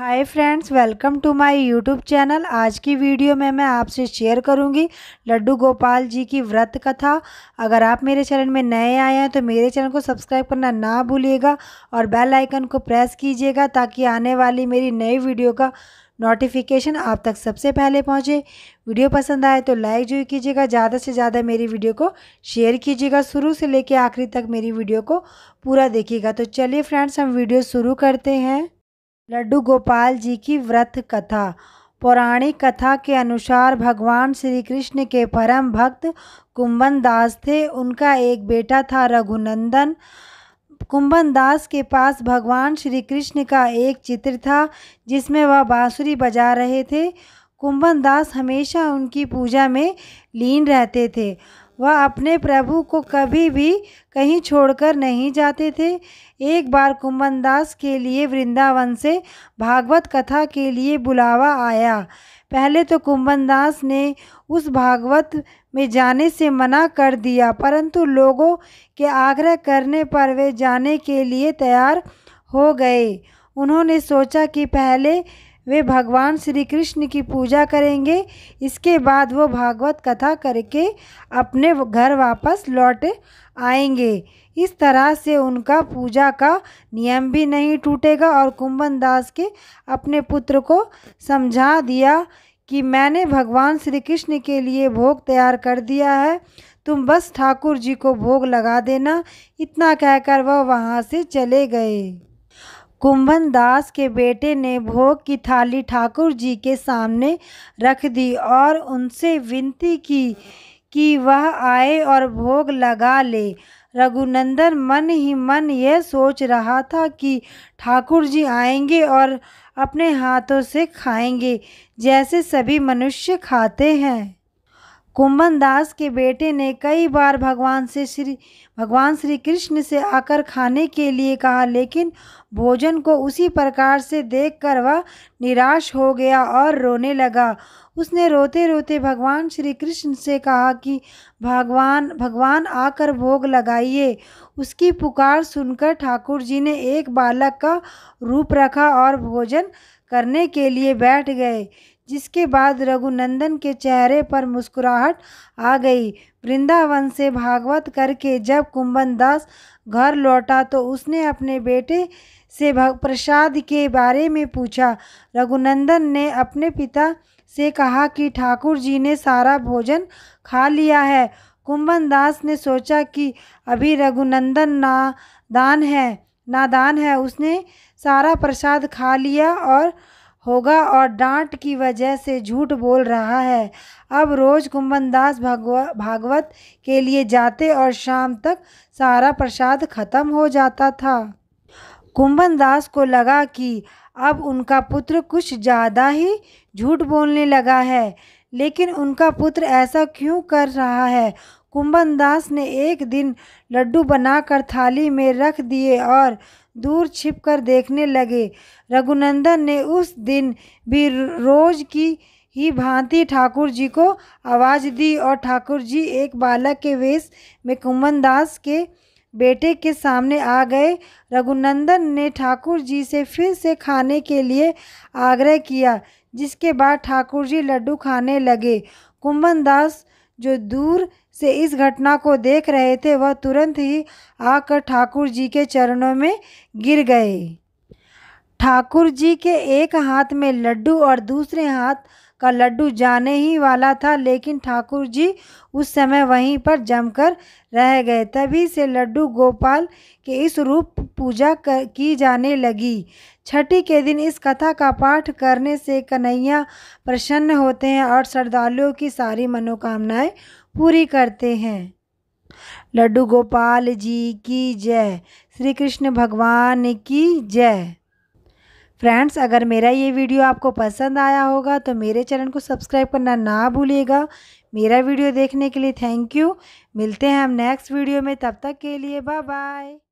hi friends welcome to my YouTube channel आज की video में मैं आपसे शेयर करूंगी लड्डू गोपाल जी की व्रत कथा अगर आप मेरे चैनल में नए आए हैं तो मेरे चैनल को सब्सक्राइब करना ना भूलिएगा और बेल आइकन को प्रेस कीजिएगा ताकि आने वाली मेरी नई वीडियो का नोटिफिकेशन आप तक सबसे पहले पहुँचे वीडियो पसंद आए तो लाइक जो कीजिएगा ज़्यादा से ज़्यादा मेरी वीडियो को शेयर कीजिएगा शुरू से लेकर आखिरी तक मेरी वीडियो को पूरा देखिएगा तो चलिए फ्रेंड्स हम वीडियो शुरू करते हैं लड्डू गोपाल जी की व्रत कथा पौराणिक कथा के अनुसार भगवान श्री कृष्ण के परम भक्त कुंभन दास थे उनका एक बेटा था रघुनंदन कुंभन दास के पास भगवान श्री कृष्ण का एक चित्र था जिसमें वह बांसुरी बजा रहे थे कुंभन दास हमेशा उनकी पूजा में लीन रहते थे वह अपने प्रभु को कभी भी कहीं छोड़कर नहीं जाते थे एक बार कुंभन दास के लिए वृंदावन से भागवत कथा के लिए बुलावा आया पहले तो कुंभन दास ने उस भागवत में जाने से मना कर दिया परंतु लोगों के आग्रह करने पर वे जाने के लिए तैयार हो गए उन्होंने सोचा कि पहले वे भगवान श्री कृष्ण की पूजा करेंगे इसके बाद वो भागवत कथा करके अपने घर वापस लौट आएंगे इस तरह से उनका पूजा का नियम भी नहीं टूटेगा और कुंभन दास के अपने पुत्र को समझा दिया कि मैंने भगवान श्री कृष्ण के लिए भोग तैयार कर दिया है तुम बस ठाकुर जी को भोग लगा देना इतना कहकर वह वहाँ से चले गए कुंभन दास के बेटे ने भोग की थाली ठाकुर जी के सामने रख दी और उनसे विनती की कि वह आए और भोग लगा ले रघुनंदन मन ही मन यह सोच रहा था कि ठाकुर जी आएंगे और अपने हाथों से खाएंगे जैसे सभी मनुष्य खाते हैं कुंभन दास के बेटे ने कई बार भगवान से श्री भगवान श्री कृष्ण से आकर खाने के लिए कहा लेकिन भोजन को उसी प्रकार से देखकर वह निराश हो गया और रोने लगा उसने रोते रोते भगवान श्री कृष्ण से कहा कि भगवान भगवान आकर भोग लगाइए उसकी पुकार सुनकर ठाकुर जी ने एक बालक का रूप रखा और भोजन करने के लिए बैठ गए जिसके बाद रघुनंदन के चेहरे पर मुस्कुराहट आ गई वृंदावन से भागवत करके जब कुंभन दास घर लौटा तो उसने अपने बेटे से प्रसाद के बारे में पूछा रघुनंदन ने अपने पिता से कहा कि ठाकुर जी ने सारा भोजन खा लिया है कुंभन दास ने सोचा कि अभी रघुनंदन नादान है नादान है उसने सारा प्रसाद खा लिया और होगा और डांट की वजह से झूठ बोल रहा है अब रोज़ कुंभनदास भगव भागवत के लिए जाते और शाम तक सारा प्रसाद ख़त्म हो जाता था कुंभनदास को लगा कि अब उनका पुत्र कुछ ज़्यादा ही झूठ बोलने लगा है लेकिन उनका पुत्र ऐसा क्यों कर रहा है कुंबन दास ने एक दिन लड्डू बनाकर थाली में रख दिए और दूर छिपकर देखने लगे रघुनंदन ने उस दिन भी रोज की ही भांति ठाकुर जी को आवाज़ दी और ठाकुर जी एक बालक के वेश में कुंबन दास के बेटे के सामने आ गए रघुनंदन ने ठाकुर जी से फिर से खाने के लिए आग्रह किया जिसके बाद ठाकुर जी लड्डू खाने लगे कुंबन दास जो दूर से इस घटना को देख रहे थे वह तुरंत ही आकर ठाकुर जी के चरणों में गिर गए ठाकुर जी के एक हाथ में लड्डू और दूसरे हाथ का लड्डू जाने ही वाला था लेकिन ठाकुर जी उस समय वहीं पर जमकर रह गए तभी से लड्डू गोपाल के इस रूप पूजा कर, की जाने लगी छठी के दिन इस कथा का पाठ करने से कन्हैया प्रसन्न होते हैं और श्रद्धालुओं की सारी मनोकामनाएं पूरी करते हैं लड्डू गोपाल जी की जय श्री कृष्ण भगवान की जय फ्रेंड्स अगर मेरा ये वीडियो आपको पसंद आया होगा तो मेरे चैनल को सब्सक्राइब करना ना भूलिएगा मेरा वीडियो देखने के लिए थैंक यू मिलते हैं हम नेक्स्ट वीडियो में तब तक के लिए बाय बाय